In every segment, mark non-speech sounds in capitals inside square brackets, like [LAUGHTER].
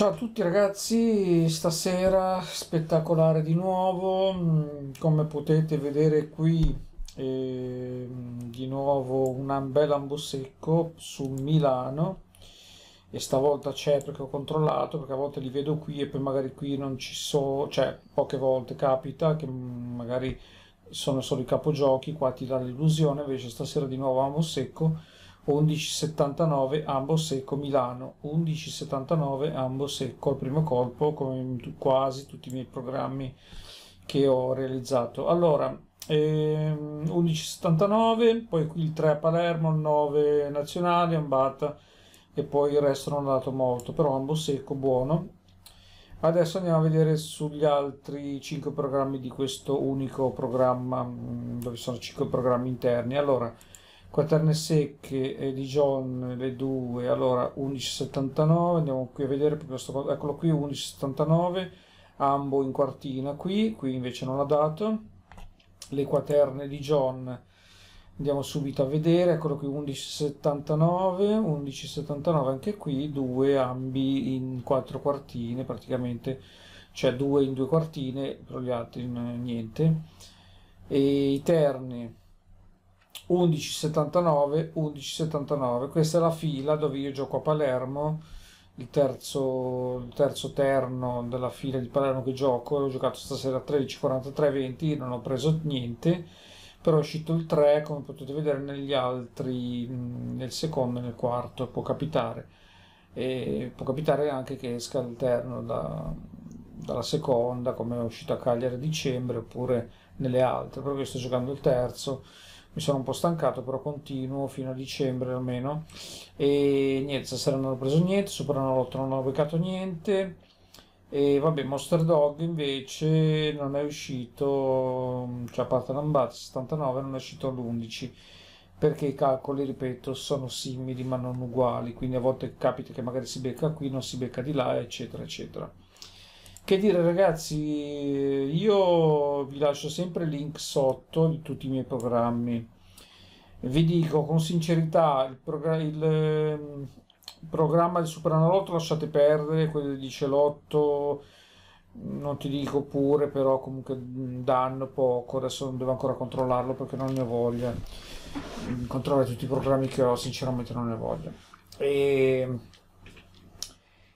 Ciao a tutti ragazzi, stasera spettacolare di nuovo, mm, come potete vedere qui eh, di nuovo un bel ambosecco su Milano e stavolta c'è perché ho controllato perché a volte li vedo qui e poi magari qui non ci sono, cioè poche volte capita che mm, magari sono solo i capogiochi, qua ti dà l'illusione, invece stasera di nuovo ambosecco 11,79 ambo secco Milano 11,79 ambo secco al primo colpo come quasi tutti i miei programmi che ho realizzato allora ehm, 11,79 poi qui il 3 a Palermo il 9 nazionale Ambata e poi il resto non è andato molto però ambo secco buono Adesso andiamo a vedere sugli altri 5 programmi di questo unico programma, mm, dove sono 5 programmi interni. Allora, quaterne secche di John le due allora 11,79 andiamo qui a vedere questo, eccolo qui 11,79 ambo in quartina qui qui invece non ha dato le quaterne di John andiamo subito a vedere eccolo qui 11,79 11,79 anche qui due ambi in quattro quartine praticamente cioè due in due quartine però gli altri niente e i terni 11.79, 11.79. Questa è la fila dove io gioco a Palermo, il terzo, il terzo terno della fila di Palermo che gioco. ho giocato stasera a 13.43.20, non ho preso niente, però è uscito il 3, come potete vedere negli altri, nel secondo e nel quarto, può capitare. E può capitare anche che esca il terno da, dalla seconda, come è uscito a Cagliari a dicembre, oppure nelle altre, però io sto giocando il terzo mi sono un po' stancato, però continuo fino a dicembre almeno. E niente, stasera non ho preso niente, Supernalotto non ho beccato niente. E vabbè, Monster Dog invece non è uscito, cioè a parte l'Ambat 79 non è uscito all'11 perché i calcoli, ripeto, sono simili ma non uguali, quindi a volte capita che magari si becca qui, non si becca di là, eccetera, eccetera. Che dire ragazzi, io vi lascio sempre il link sotto di tutti i miei programmi. Vi dico con sincerità, il, progr- il, il ehm, programma del Superanalotto lasciate perdere, quello di Celotto non ti dico pure, però comunque mm, danno poco, adesso non devo ancora controllarlo perché non ne ho voglia. Mm, Controllare tutti i programmi che ho, sinceramente non ne voglio. E ehm,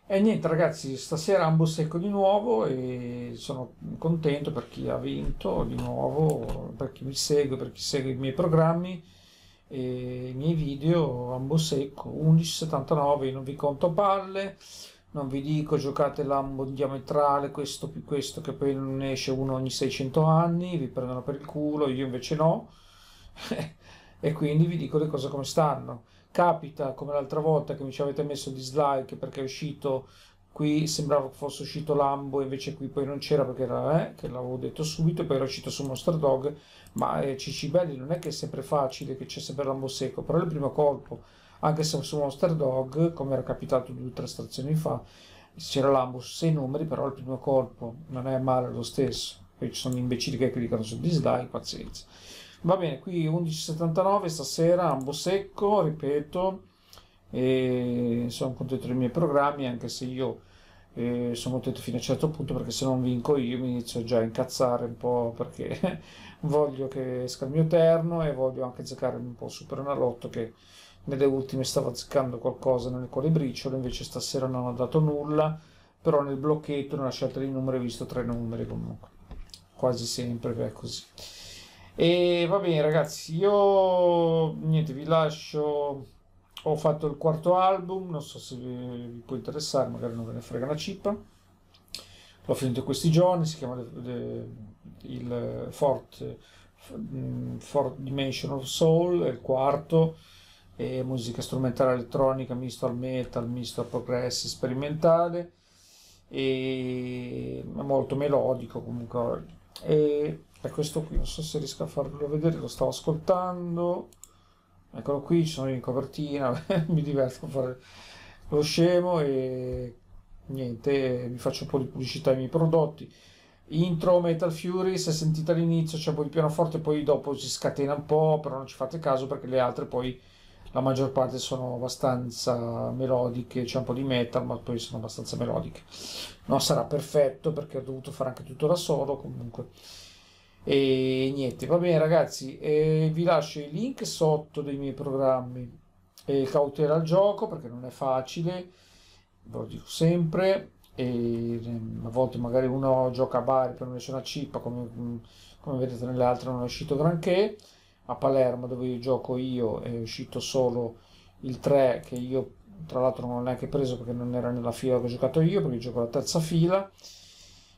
e niente ragazzi, stasera Ambo Secco di nuovo e sono contento per chi ha vinto di nuovo, per chi mi segue, per chi segue i miei programmi e i miei video Ambo Secco 1179, non vi conto palle, non vi dico giocate l'ambo diametrale, questo più questo che poi non esce uno ogni 600 anni, vi prendono per il culo, io invece no [LAUGHS] e quindi vi dico le cose come stanno capita come l'altra volta che mi ci avete messo dislike perché è uscito qui sembrava fosse uscito Lambo invece qui poi non c'era perché era eh, che l'avevo detto subito poi era uscito su Monster Dog ma eh, Cici Belli non è che è sempre facile che c'è sempre Lambo secco però il primo colpo anche se su Monster Dog come era capitato due o tre stazioni fa c'era Lambo su sei numeri però il primo colpo non è male lo stesso poi ci sono gli imbecilli che cliccano su dislike pazienza Va bene, qui 11.79 stasera, ambo secco, ripeto, e sono contento dei miei programmi, anche se io eh, sono contento fino a un certo punto perché se non vinco io mi inizio già a incazzare un po' perché [LAUGHS] voglio che esca il mio terno e voglio anche giocare un po' Super Nalotto che nelle ultime stavo azzeccando qualcosa nel colibriciolo, invece stasera non ho dato nulla, però nel blocchetto, nella scelta di numeri, ho visto tre numeri comunque, quasi sempre è così. E va bene ragazzi, io niente, vi lascio, ho fatto il quarto album, non so se vi, può interessare, magari non ve ne frega una cippa. L'ho finito questi giorni, si chiama de, de, il Fort, mm, Fort Dimension of Soul, è il quarto, è musica strumentale elettronica, misto al metal, misto al progressi sperimentale, e molto melodico comunque. E, è questo qui, non so se riesco a farvelo vedere, lo stavo ascoltando, eccolo qui, ci sono in copertina, [LAUGHS] mi diverto a fare lo scemo e niente, vi faccio un po' di pubblicità ai miei prodotti. Intro Metal Fury, se sentite all'inizio c'è un po' di pianoforte, poi dopo si scatena un po', però non ci fate caso perché le altre poi la maggior parte sono abbastanza melodiche, c'è un po' di metal, ma poi sono abbastanza melodiche. Non sarà perfetto perché ho dovuto fare anche tutto da solo comunque e niente va bene ragazzi eh, vi lascio i link sotto dei miei programmi eh, cautela al gioco perché non è facile ve lo dico sempre e mm, a volte magari uno gioca a bar per non esce una cippa come, mm, come vedete altre non è uscito granché a Palermo dove io gioco io è uscito solo il 3 che io tra l'altro non l'ho neanche preso perché non era nella fila che ho giocato io perché gioco la terza fila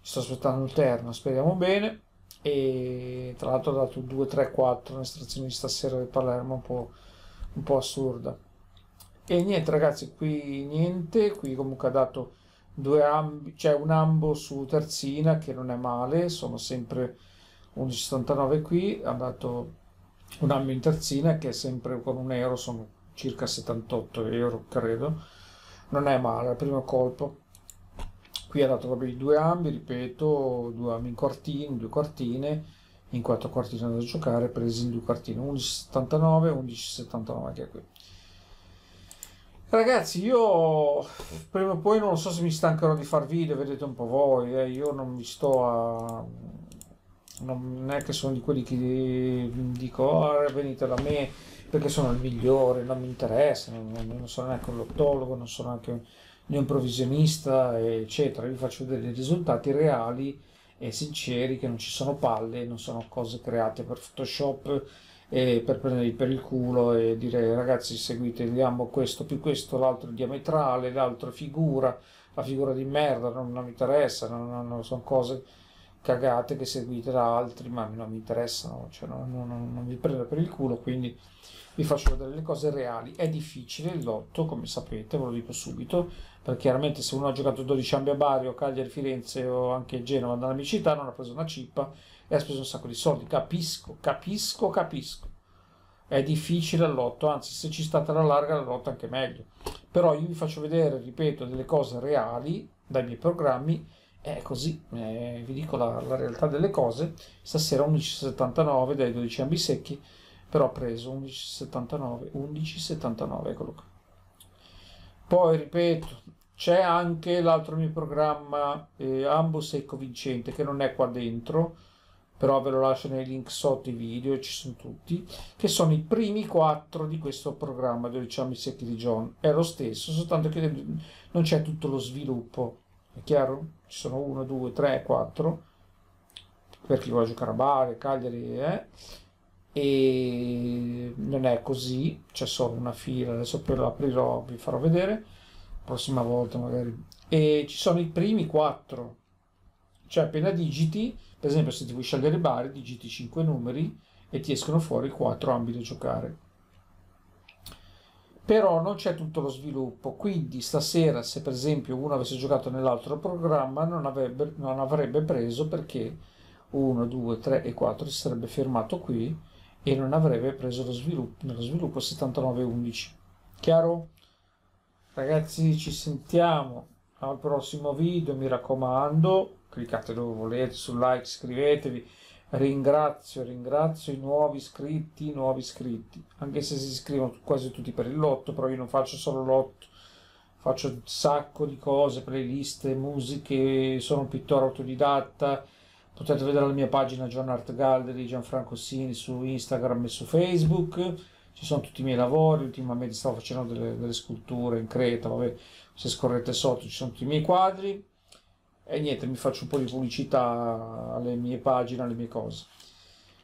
sto aspettando il terno speriamo bene e tra l'altro ha dato 2, 3, 4 un'estrazione di stasera di Palermo un po', un po', assurda e niente ragazzi qui niente qui comunque ha dato due ambi cioè un ambo su terzina che non è male sono sempre 11,79 qui ha dato un ambo in terzina che è sempre con un euro sono circa 78 euro credo non è male al primo colpo qui ha dato proprio i due ambi, ripeto, due ambi in quartini, due quartine, in quattro quartine da giocare, presi in due quartine, 11,79, 11,79 anche qui. Ragazzi, io prima o poi non so se mi stancherò di far video, vedete un po' voi, eh, io non mi sto a... non è che sono di quelli che dico oh, eh, venite da me perché sono il migliore, non mi interessa, non, non sono neanche un lottologo, non sono neanche né un provvisionista, eccetera. Vi faccio vedere dei risultati reali e sinceri che non ci sono palle, non sono cose create per Photoshop e per prenderli per il culo e dire ragazzi seguite diamo questo più questo, l'altro diametrale, l'altro figura, la figura di merda non, non mi interessa, non, non, sono cose cagate che seguite da altri, ma non mi interessano, cioè non, non, non vi prendo per il culo, quindi vi faccio vedere le cose reali. È difficile il lotto, come sapete, ve lo dico subito, perché chiaramente se uno ha giocato 12 anni a Bari o Cagliari, Firenze o anche Genova nella mia città, non ha preso una cippa e ha speso un sacco di soldi. Capisco, capisco, capisco. È difficile al lotto, anzi se ci state alla larga la lotta anche meglio. Però io vi faccio vedere, ripeto, delle cose reali dai miei programmi è così, eh, vi dico la, la, realtà delle cose. Stasera 11,79 dai 12 ambi secchi, però ho preso 11,79, 11,79, eccolo qui. Poi ripeto, c'è anche l'altro mio programma eh, Ambo Secco Vincente che non è qua dentro, però ve lo lascio nei link sotto i video, ci sono tutti, che sono i primi quattro di questo programma, 12 i secchi di John. È lo stesso, soltanto che non c'è tutto lo sviluppo, è chiaro? ci sono 1, 2, 3, 4 per chi vuole giocare a Bari, Cagliari eh? e non è così c'è cioè, solo una fila adesso per l'aprirò vi farò vedere prossima volta magari e ci sono i primi 4 cioè appena digiti per esempio se ti vuoi scegliere Bari digiti 5 numeri e ti escono fuori 4 ambiti da giocare però non c'è tutto lo sviluppo, quindi stasera se per esempio uno avesse giocato nell'altro programma non avrebbe, non avrebbe preso perché 1, 2, 3 e 4 si sarebbe fermato qui e non avrebbe preso lo sviluppo, nello sviluppo 79-11 Chiaro? Ragazzi ci sentiamo al prossimo video, mi raccomando cliccate dove volete, su like, iscrivetevi ringrazio, ringrazio i nuovi iscritti, i nuovi iscritti, anche se si iscrivono quasi tutti per il lotto, però io non faccio solo lotto, faccio un sacco di cose, playlist, musiche, sono un pittore autodidatta, potete vedere la mia pagina John Art Gallery, Gianfranco Sini su Instagram e su Facebook, ci sono tutti i miei lavori, ultimamente stavo facendo delle, delle sculture in Creta, vabbè, se scorrete sotto ci sono tutti i miei quadri, e niente, mi faccio un po' di pubblicità alle mie pagine, alle mie cose.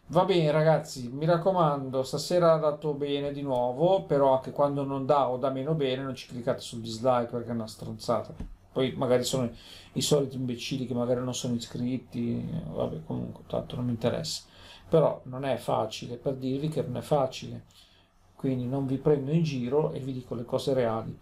Va bene ragazzi, mi raccomando, stasera ha dato bene di nuovo, però anche quando non dà o dà meno bene non ci cliccate sul dislike perché è una stronzata. Poi magari sono i soliti imbecilli che magari non sono iscritti, vabbè comunque tanto non mi interessa. Però non è facile, per dirvi che non è facile. Quindi non vi prendo in giro e vi dico le cose reali.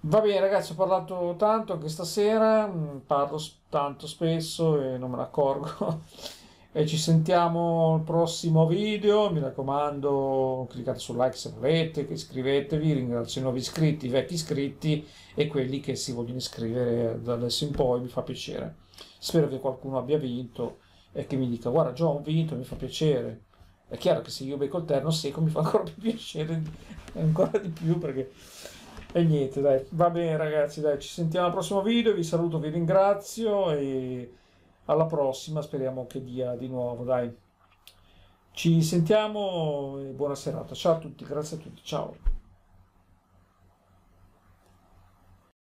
Va bene ragazzi, ho parlato tanto anche stasera, mm, parlo tanto spesso e non me ne accorgo. [LAUGHS] e ci sentiamo al prossimo video, mi raccomando cliccate sul like se volete, iscrivetevi, ringrazio i nuovi iscritti, i vecchi iscritti e quelli che si vogliono iscrivere da adesso in poi, mi fa piacere. Spero che qualcuno abbia vinto e che mi dica guarda già ho vinto, mi fa piacere. È chiaro che se io becco il terno secco mi fa ancora [LAUGHS] più piacere, ancora di più perché... E niente, dai, va bene ragazzi, dai, ci sentiamo al prossimo video, vi saluto, vi ringrazio e alla prossima, speriamo che dia di nuovo, dai. Ci sentiamo e buona serata. Ciao a tutti, grazie a tutti, ciao.